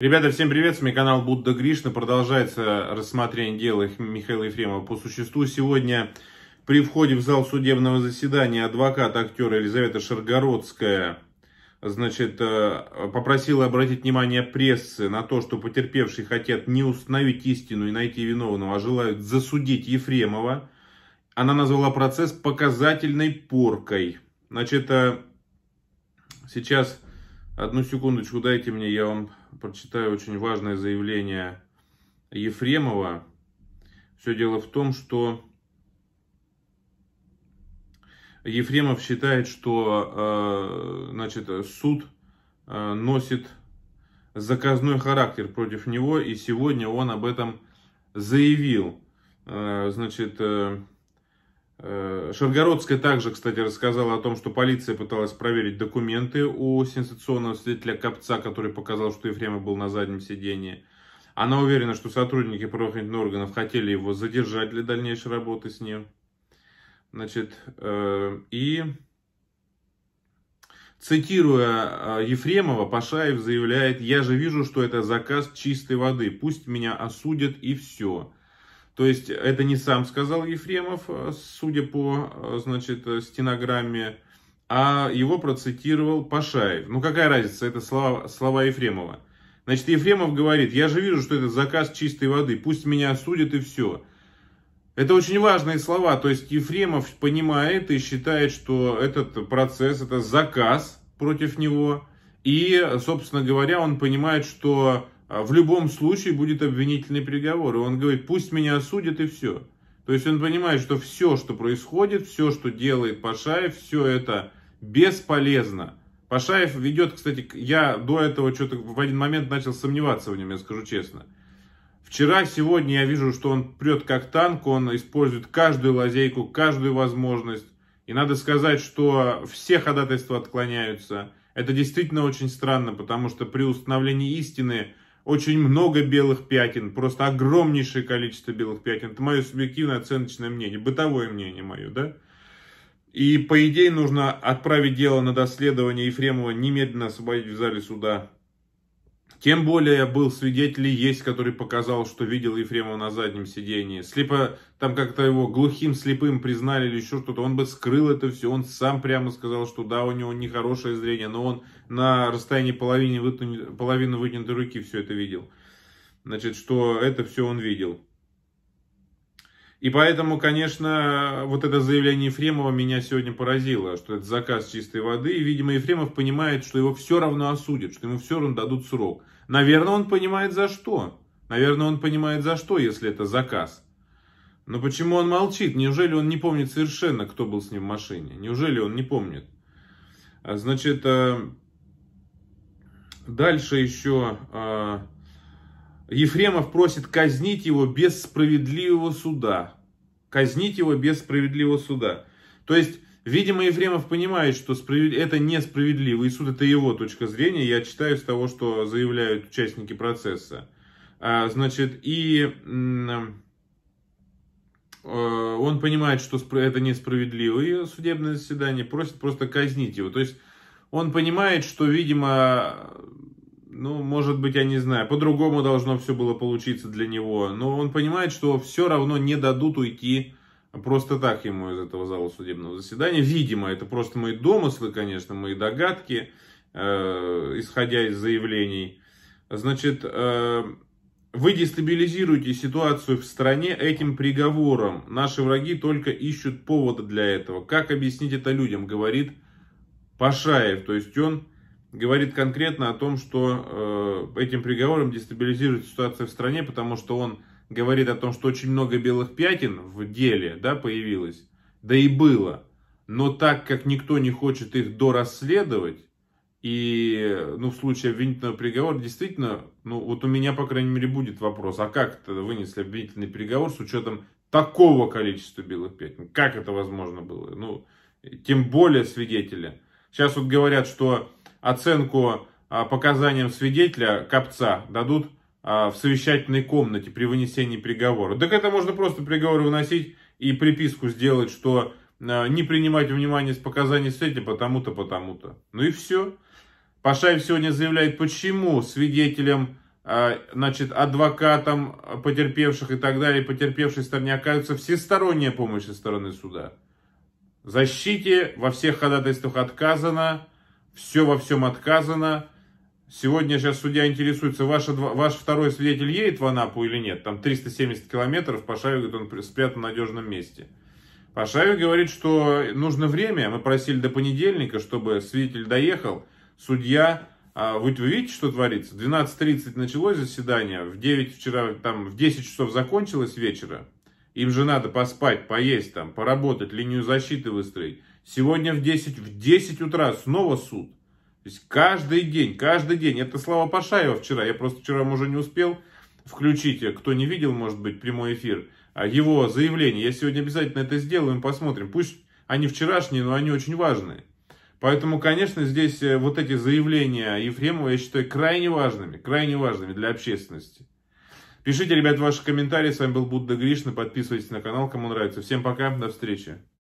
Ребята, всем привет, с вами канал Будда Гришна. Продолжается рассмотрение дела Михаила Ефремова по существу. Сегодня при входе в зал судебного заседания адвокат актера Елизавета Шаргородская значит, э, попросила обратить внимание прессы на то, что потерпевшие хотят не установить истину и найти виновного, а желают засудить Ефремова. Она назвала процесс показательной поркой. Значит, э, сейчас, одну секундочку дайте мне, я вам прочитаю очень важное заявление Ефремова. Все дело в том, что Ефремов считает, что э, значит, суд э, носит заказной характер против него, и сегодня он об этом заявил. Э, значит, Э, Шаргородская также, кстати, рассказала о том, что полиция пыталась проверить документы у сенсационного свидетеля Копца, который показал, что Ефремов был на заднем сидении. Она уверена, что сотрудники правоохранительных органов хотели его задержать для дальнейшей работы с ним. Значит, э, и Цитируя э, Ефремова, Пашаев заявляет, я же вижу, что это заказ чистой воды, пусть меня осудят и все. То есть это не сам сказал Ефремов, э, судя по э, значит, э, стенограмме, а его процитировал Пашаев. Ну какая разница, это слова, слова Ефремова. Значит, Ефремов говорит, я же вижу, что это заказ чистой воды, пусть меня судят и все. Это очень важные слова, то есть Ефремов понимает и считает, что этот процесс, это заказ против него. И, собственно говоря, он понимает, что а в любом случае будет обвинительный приговор. И он говорит, пусть меня осудят и все. То есть он понимает, что все, что происходит, все, что делает Пашаев, все это бесполезно. Пашаев ведет, кстати, я до этого что-то в один момент начал сомневаться в нем, я скажу честно. Вчера, сегодня я вижу, что он прет как танк, он использует каждую лазейку, каждую возможность. И надо сказать, что все ходатайства отклоняются. Это действительно очень странно, потому что при установлении истины очень много белых пятен, просто огромнейшее количество белых пятен. Это мое субъективное оценочное мнение, бытовое мнение мое, да? И, по идее, нужно отправить дело на доследование Ефремова, немедленно освободить в зале суда. Тем более я был свидетель есть, который показал, что видел Ефремова на заднем сидении. Слепо, там как-то его глухим, слепым признали или еще что-то. Он бы скрыл это все. Он сам прямо сказал, что да, у него нехорошее зрение, но он на расстоянии половины, вытяну, половины вытянутой руки все это видел. Значит, что это все он видел. И поэтому, конечно, вот это заявление Ефремова меня сегодня поразило, что это заказ чистой воды. И, видимо, Ефремов понимает, что его все равно осудят, что ему все равно дадут срок. Наверное, он понимает за что. Наверное, он понимает за что, если это заказ. Но почему он молчит? Неужели он не помнит совершенно, кто был с ним в машине? Неужели он не помнит? А, значит, э, дальше еще а, Ефремов просит казнить его без справедливого суда. Казнить его без справедливого суда. То есть, видимо, Ефремов понимает, что это несправедливо, и суд это его точка зрения, я читаю с того, что заявляют участники процесса. А, значит, и э, он понимает, что это несправедливое судебное заседание, просит просто казнить его. То есть он понимает, что, видимо, ну, может быть, я не знаю, по-другому должно все было получиться для него. Но он понимает, что все равно не дадут уйти просто так ему из этого зала судебного заседания. Видимо, это просто мои домыслы, конечно, мои догадки, э, исходя из заявлений. Значит, э, вы дестабилизируете ситуацию в стране этим приговором. Наши враги только ищут повода для этого. Как объяснить это людям, говорит Пашаев. То есть он говорит конкретно о том, что э, этим приговором дестабилизирует ситуация в стране, потому что он говорит о том, что очень много белых пятен в деле да, появилось, да и было. Но так как никто не хочет их дорасследовать, и ну, в случае обвинительного приговора действительно, ну вот у меня, по крайней мере, будет вопрос, а как это вынесли обвинительный приговор с учетом такого количества белых пятен? Как это возможно было? Ну, тем более свидетели. Сейчас вот говорят, что оценку а, показаниям свидетеля Копца дадут а, в совещательной комнате при вынесении приговора. Так это можно просто приговор выносить и приписку сделать, что а, не принимать внимание с показаний свидетеля потому-то, потому-то. Ну и все. Пашаев сегодня заявляет, почему свидетелям, значит, адвокатам потерпевших и так далее, потерпевшей стороне оказывается всесторонняя помощь со стороны суда. Защите во всех ходатайствах отказано, все во всем отказано. Сегодня сейчас судья интересуется, ваш, ваш второй свидетель едет в Анапу или нет. Там 370 километров, Пашаев говорит, он спрятан в надежном месте. Пашаев говорит, что нужно время, мы просили до понедельника, чтобы свидетель доехал. Судья, а, вы, вы видите, что творится? В 12.30 началось заседание, в 9 вчера, там в 10 часов закончилось вечера. Им же надо поспать, поесть там, поработать, линию защиты выстроить. Сегодня в 10, в 10 утра снова суд. То есть каждый день, каждый день. Это слова Пашаева вчера. Я просто вчера уже не успел включить. Кто не видел, может быть, прямой эфир. А его заявление. Я сегодня обязательно это сделаю посмотрим. Пусть они вчерашние, но они очень важные. Поэтому, конечно, здесь э, вот эти заявления Ефремова, я считаю, крайне важными, крайне важными для общественности. Пишите, ребят, ваши комментарии. С вами был Будда Гришна. Подписывайтесь на канал, кому нравится. Всем пока, до встречи.